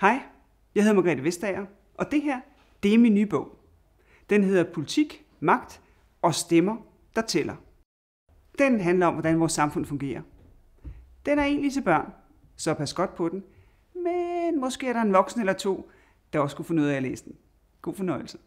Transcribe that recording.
Hej, jeg hedder Margrethe Vestager, og det her, det er min nye bog. Den hedder Politik, Magt og Stemmer, der tæller. Den handler om, hvordan vores samfund fungerer. Den er egentlig til børn, så pas godt på den. Men måske er der en voksen eller to, der også kunne få noget af at læse den. God fornøjelse.